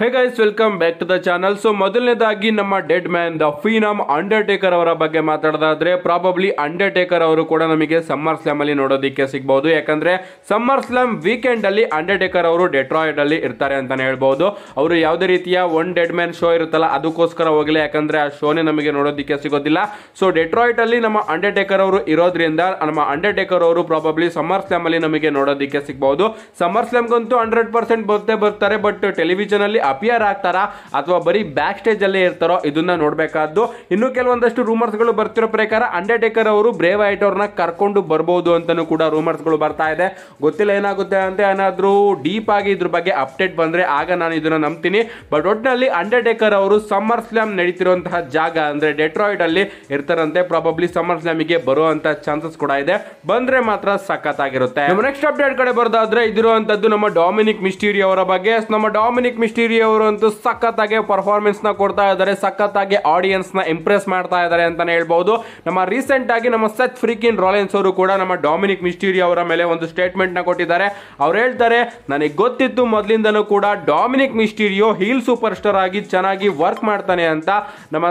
hey guys welcome back to the channel so ಮೊದಲನೇದಾಗಿ ನಮ್ಮ dead man the phenom Undertaker ಅವರ ಬಗ್ಗೆ ಮಾತಾಡೋದಾದ್ರೆ probably Undertaker ಅವರು ಕೂಡ ನಮಗೆ ಸಮ್ಮರ್ ಸ್ಲಾಮ್ ಅಲ್ಲಿ ನೋಡೋದಕ್ಕೆ ಸಿಗಬಹುದು ಯಾಕಂದ್ರೆ ಸಮ್ಮರ್ ಸ್ಲಾಮ್ ವೀಕೆಂಡ್ ಅಲ್ಲಿ ಅಂಡರ್ಟೇಕರ್ ಅವರು ಡೆಟ್ರಾಯ್ಡ್ ಅಲ್ಲಿ ಇರ್ತಾರೆ ಅಂತಾನೆ ಹೇಳ್ಬಹುದು ಅವರು ಯಾವುದೇ ರೀತಿಯ ಒನ್ ಡೆಡ್ ಮ್ಯಾನ್ ಶೋ ಇರುತ್ತಲ್ಲ ಅದಕ್ಕೋಸ್ಕರ ಹೋಗಿಲ್ಲ ಯಾಕಂದ್ರೆ ಆ ಶೋನೇ ನಮಗೆ ನೋಡೋದಕ್ಕೆ ಸಿಗೋದಿಲ್ಲ ಸೊ ಡೆಟ್ರಾಯ್ಡ್ ಅಲ್ಲಿ ನಮ್ಮ ಅಂಡರ್ಟೇಕರ್ ಅವರು ಇರೋದ್ರಿಂದ ನಮ್ಮ ಅಂಡರ್ಟೇಕರ್ ಅವರು ಪ್ರಾಬಬ್ಲಿ ಸಮ್ಮರ್ ಸ್ಲಾಮ್ ಅಲ್ಲಿ ನಮಗೆ ನೋಡೋದಕ್ಕೆ ಸಿಗಬಹುದು ಸಮ್ಮರ್ ಗಂತೂ ಹಂಡ್ರೆಡ್ ಪರ್ಸೆಂಟ್ ಬರ್ತೇ ಬರ್ತಾರೆ ಬಟ್ ಟೆಲಿವಿಷನ್ ಅಲ್ಲಿ ಅಪಿಯರ್ ಆಗ್ತಾರಾ ಅಥವಾ ಬರೀ ಬ್ಯಾಕ್ ಸ್ಟೇಜ್ ಅಲ್ಲೇ ಇರ್ತಾರೋ ಇದನ್ನ ನೋಡಬೇಕಾದ್ದು ಇನ್ನು ಕೆಲವೊಂದಷ್ಟು ರೂಮರ್ಸ್ಗಳು ಬರ್ತಿರೋ ಪ್ರಕಾರ ಅಂಡರ್ಟೇಕರ್ ಅವರು ಬ್ರೇವ್ ಐಟ್ ಅವ್ರನ್ನ ಕರ್ಕೊಂಡು ಬರ್ಬೋದು ಅಂತಾನೂ ಕೂಡ ರೂಮರ್ಸ್ಗಳು ಬರ್ತಾ ಇದೆ ಗೊತ್ತಿಲ್ಲ ಏನಾಗುತ್ತೆ ಅಂತ ಏನಾದರೂ ಡೀಪ್ ಆಗಿ ಇದ್ರ ಬಗ್ಗೆ ಅಪ್ಡೇಟ್ ಬಂದರೆ ಆಗ ನಾನು ಇದನ್ನ ನಂಬ್ತೀನಿ ಬಟ್ ಒಟ್ಟಿನಲ್ಲಿ ಅಂಡರ್ಟೇಕರ್ ಅವರು ಸಮ್ಮರ್ ಸ್ಲ್ಯಾಮ್ ನಡೀತಿರುವಂತಹ ಜಾಗ ಅಂದರೆ ಡೆಟ್ರಾಯ್ಡ್ ಅಲ್ಲಿ ಇರ್ತಾರಂತೆ ಪ್ರಾಬಬ್ಲಿ ಸಮ್ಮರ್ ಸ್ಲ್ಯಾಮಿಗೆ ಬರುವಂತ ಚಾನ್ಸಸ್ ಕೂಡ ಇದೆ ಬಂದ್ರೆ ಮಾತ್ರ ಸಖತ್ತಾಗಿರುತ್ತೆ ನೆಕ್ಸ್ಟ್ ಅಪ್ಡೇಟ್ ಕಡೆ ಬರೋದಾದ್ರೆ ಇದಿರುವಂತದ್ದು ನಮ್ಮ ಡಾಮಿನಿಕ್ ಮಿಸ್ಟೀರಿ ಅವರ ಬಗ್ಗೆ ನಮ್ಮ ಡಾಮಿನಿಕ್ ಮಿಸ್ಟೀರಿ ಅವರು ಅಂತೂ ಸಖತ್ತಾಗಿ ಪರ್ಫಾರ್ಮೆನ್ಸ್ ನ ಕೊಡ್ತಾ ಇದ್ದಾರೆ ಸಖತ್ತಾಗಿ ಆಡಿಯನ್ಸ್ ನ ಇಂಪ್ರೆಸ್ ಮಾಡ್ತಾ ಇದ್ದಾರೆ ಅಂತಾನೆ ಹೇಳ್ಬಹುದು ನಮ್ಮ ರೀಸೆಂಟ್ ಆಗಿ ನಮ್ಮ ಸತ್ ಫ್ರೀಕಿನ್ ರಾಲೆನ್ಸ್ ಅವರು ಕೂಡ ನಮ್ಮ ಡಾಮಿನಿಕ್ ಮಿಸ್ಟೀರಿ ಅವರ ಮೇಲೆ ಒಂದು ಸ್ಟೇಟ್ಮೆಂಟ್ ನ ಕೊಟ್ಟಿದ್ದಾರೆ ಅವ್ರು ಹೇಳ್ತಾರೆ ನನಗೆ ಗೊತ್ತಿತ್ತು ಮೊದಲಿಂದನೂ ಕೂಡ Dominik Mysterio heel superstar ಆಗಿ ಚೆನ್ನಾಗಿ ವರ್ಕ್ ಮಾಡ್ತಾನೆ ಅಂತ ನಮ್ಮ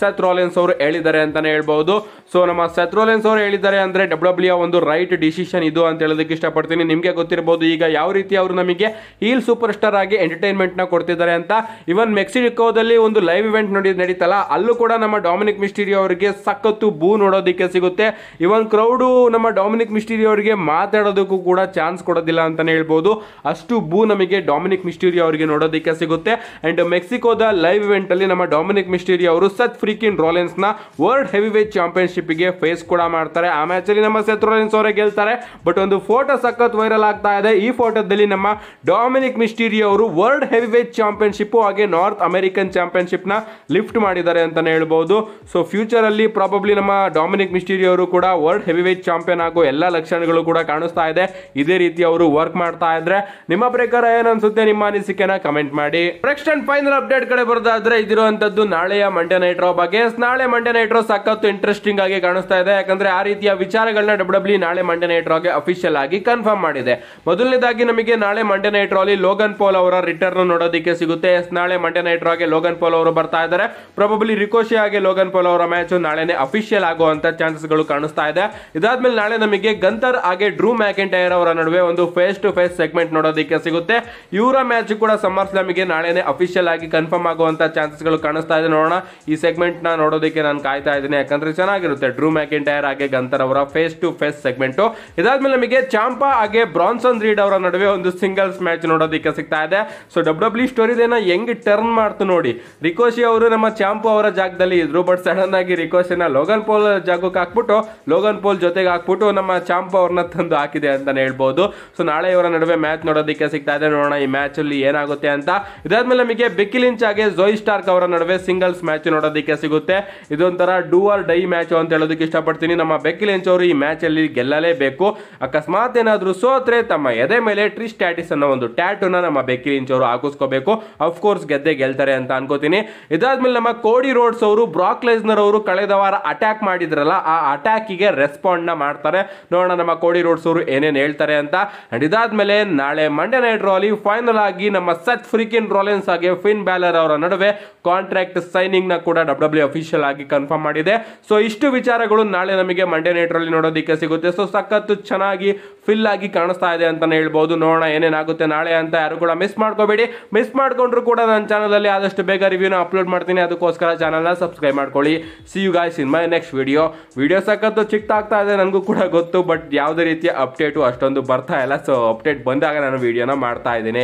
ಸತ್ ರಾಲೆನ್ಸ್ ಅವರು ಹೇಳಿದ್ದಾರೆ ಅಂತಾನೆ ಹೇಳ್ಬಹುದು ಸೊ ನಮ್ಮ ಸತ್ ರಾಲೆನ್ಸ್ ಅವರು ಹೇಳಿದ್ದಾರೆ ಅಂದ್ರೆ ಡಬ್ಲ್ಯೂ e ಒಂದು ರೈಟ್ ಡಿಸಿಷನ್ ಇದು ಅಂತ ಹೇಳೋದಕ್ಕೆ ಇಷ್ಟಪಡ್ತೀನಿ ನಿಮಗೆ ಗೊತ್ತಿರಬಹುದು ಈಗ ಯಾವ ರೀತಿ ಅವರು ನಮಗೆ ಹೀಲ್ ಸೂಪರ್ ಸ್ಟಾರ್ ಆಗಿ ಎಂಟರ್ಟೈನ್ಮೆಂಟ್ ನ ಕೊಡ್ತಿದ್ದಾರೆ ಅಂತ ಇವನ್ ಮೆಕ್ಸಿಕೋದಲ್ಲಿ ಒಂದು ಲೈವ್ ಇವೆಂಟ್ ನೋಡಿ ನಡೀತಲ್ಲ ಅಲ್ಲೂ ಕೂಡ ನಮ್ಮ ಡಾಮಿನಿಕ್ ಮಿಸ್ಟಿರಿ ಅವರಿಗೆ ಸಖತ್ತು ಬೂ ನೋಡೋದಕ್ಕೆ ಸಿಗುತ್ತೆ ಇವನ್ ಕ್ರೌಡು ನಮ್ಮ ಡಾಮಿನಿಕ್ ಮಿಸ್ಟಿರಿ ಅವರಿಗೆ ಮಾತಾಡೋದಕ್ಕೂ ಕೂಡ ಚಾನ್ಸ್ ಕೊಡೋದಿಲ್ಲ ಅಂತಾನೆ ಹೇಳ್ಬೋದು ಅಷ್ಟು ಬೂ ನಮಗೆ ಡಾಮಿನಿಕ್ ಮಿಸ್ಟಿರಿ ಅವರಿಗೆ ನೋಡೋದಕ್ಕೆ ಸಿಗುತ್ತೆ ಅಂಡ್ ಮೆಕ್ಸಿಕೋದ ಲೈವ್ ಇವೆಂಟ್ ಅಲ್ಲಿ ನಮ್ಮ ಡಾಮಿನಿಕ್ ಮಿಸ್ಟಿರಿ ಅವರು ಸತ್ ಫ್ರೀಕಿನ್ ರೋಲೆನ್ಸ್ ನ ವರ್ಲ್ಡ್ ಹೆವಿ ವೇಟ್ ಚಾಂಪಿಯನ್ಶಿಪ್ ಗೆ ಫೇಸ್ ಕೂಡ ಮಾಡ್ತಾರೆ ಆ ಮ್ಯಾಚ್ ಅಲ್ಲಿ ನಮ್ಮ ಸೆತ್ ರೋಲೆನ್ಸ್ ಅವರೇ ಗೆಲ್ತಾರೆ ಬಟ್ ಒಂದು ಫೋಟೋ ಸಖತ್ ವೈರಲ್ ಆಗ್ತಾ ಇದೆ ಈ ಫೋಟೋದಲ್ಲಿ ನಮ್ಮ ಡಾಮಿನಿಕ್ ಮಿಸ್ಟಿರಿ ಅವರು ವರ್ಲ್ಡ್ ಹೆವಿ ವೇಟ್ ಚಾಂಪಿಯನ್ಶಿಪ್ಪು ಹಾಗೆ ನಾರ್ತ್ ಅಮೆರಿಕನ್ ಚಾಂಪಿಯನ್ಶಿಪ್ನ ಲಿಫ್ಟ್ ಮಾಡಿದ್ದಾರೆ ಅಂತಲೇ ಹೇಳ್ಬೋದು ಸೊ ಫ್ಯೂಚರಲ್ಲಿ ಪ್ರಾಬಬ್ಲಿ ನಮ್ಮ ಡಾಮಿನಿಕ್ ಮಿಸ್ಟೀರಿ ಅವರು ಕೂಡ ವರ್ಲ್ಡ್ ಹೆವಿ ವೇಟ್ ಚಾಂಪಿಯನ್ ಆಗೋ ಎಲ್ಲ ಲಕ್ಷಣಗಳು ಕೂಡ ಕಾಣಿಸ್ತಾ ಇದೆ ಇದೇ ರೀತಿ ಅವರು ವರ್ಕ್ ಮಾಡ್ತಾ ಇದ್ರೆ ನಿಮ್ಮ ಪ್ರಕಾರ ಏನನ್ಸುತ್ತೆ ನಿಮ್ಮ ಅನಿಸಿಕೆನ ಕಮೆಂಟ್ ಮಾಡಿ ನೆಕ್ಸ್ಟ್ ಅಂಡ್ ಫೈನಲ್ ಅಪ್ಡೇಟ್ ಕಡೆ ಬರೋದಾದ್ರೆ ಇದಿರುವಂತದ್ದು ನಾಳೆಯ ಮಂಡ್ಯ ನೈಟ್ ರಾ ಬಗ್ಗೆ ನಾಳೆ ಮಂಡ್ಯ ನೈಟ್ ರಾ ಸಖತ್ತು ಇಂಟ್ರೆಸ್ಟಿಂಗ್ ಆಗಿ ಕಾಣಿಸ್ತಾ ಇದೆ ಯಾಕಂದ್ರೆ ಆ ರೀತಿಯ ವಿಚಾರಗಳನ್ನ ಡಬ್ಲ್ಯೂ e ನಾಳೆ ಮಂಡ್ಯ ನೈಟ್ ರಾಗೆ ಅಫಿಷಿಯಲ್ ಆಗಿ ಕನ್ಫರ್ಮ್ ಮಾಡಿದೆ ಮೊದಲನೇದಾಗಿ ನಮಗೆ ನಾಳೆ ಮಂಡ್ಯ ನೈಟ್ ಅಲ್ಲಿ ಲೋಗನ್ ಪೋಲ್ ಅವರ ರಿಟರ್ನ್ ನೋಡೋದಕ್ಕೆ ಆಡಲಿಕ್ಕೆ ಸಿಗುತ್ತೆ ನಾಳೆ ಮಂಡ್ಯ ನೈಟ್ ಲೋಗನ್ ಪೋಲ್ ಅವರು ಬರ್ತಾ ಇದ್ದಾರೆ ಪ್ರಾಬಬಲಿ ರಿಕೋಶಿ ಹಾಗೆ ಲೋಗನ್ ಪೋಲ್ ಅವರ ಮ್ಯಾಚ್ ನಾಳೆನೆ ಅಫಿಷಿಯಲ್ ಆಗುವಂತ ಚಾನ್ಸಸ್ ಗಳು ಕಾಣಿಸ್ತಾ ಇದೆ ಇದಾದ್ಮೇಲೆ ನಾಳೆ ನಮಗೆ ಗಂತರ್ ಹಾಗೆ ಡ್ರೂ ಮ್ಯಾಕೆಂಟೈರ್ ಅವರ ನಡುವೆ ಒಂದು ಫೇಸ್ ಟು ಫೇಸ್ ಸೆಗ್ಮೆಂಟ್ ನೋಡೋದಕ್ಕೆ ಸಿಗುತ್ತೆ ಇವರ ಮ್ಯಾಚ್ ಕೂಡ ಸಮರ್ಸ್ ಸ್ಲಾಮಿಗೆ ನಾಳೆನೆ ಅಫಿಷಿಯಲ್ ಆಗಿ ಕನ್ಫರ್ಮ್ ಆಗುವಂತ ಚಾನ್ಸಸ್ ಗಳು ಕಾಣಿಸ್ತಾ ಇದೆ ನೋಡೋಣ ಈ ಸೆಗ್ಮೆಂಟ್ ನ ನೋಡೋದಕ್ಕೆ ನಾನು ಕಾಯ್ತಾ ಇದ್ದೀನಿ ಯಾಕಂದ್ರೆ ಚೆನ್ನಾಗಿರುತ್ತೆ ಡ್ರೂ ಮ್ಯಾಕೆಂಟೈರ್ ಹಾಗೆ ಗಂತರ್ ಅವರ ಫೇಸ್ ಟು ಫೇಸ್ ಸೆಗ್ಮೆಂಟ್ ಇದಾದ್ಮೇಲೆ ನಮಗೆ ಚಾಂಪಾ ಹಾಗೆ ಬ್ರಾನ್ಸನ್ ರೀಡ್ ಅವರ ನಡುವೆ ಒಂದು ಸಿಂಗಲ್ಸ್ ಮ್ಯಾಚ್ ನೋಡೋದಕ್ಕೆ ಸಿಗ್ತಾ ಇದೆ ಸೊ ಡಬ್ಲ್ಯೂ ಸ್ಟೋರಿಲೈನ ಹೆಂಗ್ ಟರ್ನ್ ಮಾಡ್ತು ನೋಡಿ ರಿಕೋಶಿ ಅವರು ನಮ್ಮ ಚಾಂಪು ಅವರ ಜಾಗದಲ್ಲಿ ಇದ್ರು ಬಟ್ ಸಡನ್ ಆಗಿ ರಿಕೋಶಿನ ಲೋಗನ್ ಪೋಲ್ ಜಾಗಕ್ಕೆ ಹಾಕ್ಬಿಟ್ಟು ಲೋಗನ್ ಪೋಲ್ ಜೊತೆಗೆ ಹಾಕ್ಬಿಟ್ಟು ನಮ್ಮ ಚಾಂಪು ಅವ್ರನ್ನ ತಂದು ಹಾಕಿದೆ ಅಂತಾನೆ ಹೇಳ್ಬೋದು ಸೊ ನಾಳೆ ಇವರ ನಡುವೆ ಮ್ಯಾಚ್ ನೋಡೋದಕ್ಕೆ ಸಿಗ್ತಾ ಇದೆ ನೋಡೋಣ ಈ ಮ್ಯಾಚ್ ಅಲ್ಲಿ ಏನಾಗುತ್ತೆ ಅಂತ ಇದಾದ್ಮೇಲೆ ನಮಗೆ ಬೆಕ್ಕಿ ಆಗಿ ಜೋಯ್ ಸ್ಟಾರ್ಕ್ ಅವರ ನಡುವೆ ಸಿಂಗಲ್ಸ್ ಮ್ಯಾಚ್ ನೋಡೋದಕ್ಕೆ ಸಿಗುತ್ತೆ ಇದೊಂಥರ ಡೂ ಆರ್ ಡೈ ಮ್ಯಾಚ್ ಅಂತ ಹೇಳೋದಕ್ಕೆ ಇಷ್ಟಪಡ್ತೀನಿ ನಮ್ಮ ಬೆಕ್ಕಿ ಅವರು ಈ ಮ್ಯಾಚ್ ಅಲ್ಲಿ ಗೆಲ್ಲಲೇಬೇಕು ಅಕಸ್ಮಾತ್ ಏನಾದರೂ ಸೋತ್ರೆ ತಮ್ಮ ಎದೆ ಮೇಲೆ ಟ್ರಿ ಸ್ಟ್ಯಾಟಿಸ್ ಅನ್ನೋ ಒಂದು ಟ್ಯಾಟ್ ನಮ್ಮ ಬೆಕ್ಕಿ ಅವರು ಹಾಕಿಸ್ಕೋಬೇಕು ಗೆಲ್ಲಬೇಕು ಅಫ್ಕೋರ್ಸ್ ಗೆದ್ದೆ ಗೆಲ್ತಾರೆ ಅಂತ ಅನ್ಕೋತೀನಿ ಇದಾದ್ಮೇಲೆ ನಮ್ಮ ಕೋಡಿ ರೋಡ್ಸ್ ಅವರು ಬ್ರಾಕ್ ಲೈಸ್ನರ್ ಅವರು ಕಳೆದ ವಾರ ಅಟ್ಯಾಕ್ ಮಾಡಿದ್ರಲ್ಲ ಆ ಅಟ್ಯಾಕಿಗೆ ರೆಸ್ಪಾಂಡ್ ನ ಮಾಡ್ತಾರೆ ನೋಡೋಣ ನಮ್ಮ ಕೋಡಿ ರೋಡ್ಸ್ ಅವರು ಏನೇನು ಹೇಳ್ತಾರೆ ಅಂತ ಅಂಡ್ ಇದಾದ್ಮೇಲೆ ನಾಳೆ ಮಂಡ್ಯ ನೈಟ್ ರಾಲಿ ಫೈನಲ್ ಆಗಿ ನಮ್ಮ ಸತ್ ಫ್ರಿಕಿನ್ ರೋಲೆನ್ಸ್ ಆಗಿ ಫಿನ್ ಬ್ಯಾಲರ್ ಅವರ ನಡುವೆ ಕಾಂಟ್ರಾಕ್ಟ್ ಸೈನಿಂಗ್ ನ ಕೂಡ ಡಬ್ಲ್ಯೂ ಡಬ್ಲ್ಯೂ ಅಫಿಷಿಯಲ್ ಆಗಿ ಕನ್ಫರ್ಮ್ ಮಾಡಿದೆ ಸೊ ಇಷ್ಟು ವಿಚಾರಗಳು ನಾಳೆ ನಮಗೆ ಮಂಡೇ ನೈಟ್ ರಾಲಿ ನೋಡೋದಕ್ಕೆ ಸಿಗುತ್ತೆ ಸೊ ಸಖತ್ತು ಚೆನ್ನಾಗಿ ಫಿಲ್ ಆಗಿ ಕಾಣಿಸ್ತಾ ಇದೆ ಅಂತಾನೆ ಹೇಳ್ಬೋದು ನೋಡೋಣ ಏನೇನಾಗುತ್ತೆ ನಾಳೆ ಅಂತ ಯಾರು ಕೂಡ ಮಿಸ್ ಮಾಡ್ಕೋಬೇಡಿ ಮಿಸ್ ಮಾಡ್ಕೊಂಡ್ರು ಕೂಡ ನನ್ನ ಚಾನಲಲ್ಲಿ ಆದಷ್ಟು ಬೇಗ ರಿವ್ಯೂನ ಅಪ್ಲೋಡ್ ಮಾಡ್ತೀನಿ ಅದಕ್ಕೋಸ್ಕರ ಚಾನಲ್ನ ಸಬ್ಸ್ಕ್ರೈಬ್ ಮಾಡ್ಕೊಳ್ಳಿ see you guys in my next video video ಸಕ್ಕತ್ತು ಚಿಕ್ತಾಗ್ತಾ ಇದೆ ನನಗೂ ಕೂಡ ಗೊತ್ತು ಬಟ್ ಯಾವುದೇ ರೀತಿಯ ಅಪ್ಡೇಟು ಅಷ್ಟೊಂದು ಬರ್ತಾ ಇಲ್ಲ ಸೊ ಅಪ್ಡೇಟ್ ಬಂದಾಗ ನಾನು ವಿಡಿಯೋನ ಮಾಡ್ತಾ ಇದ್ದೀನಿ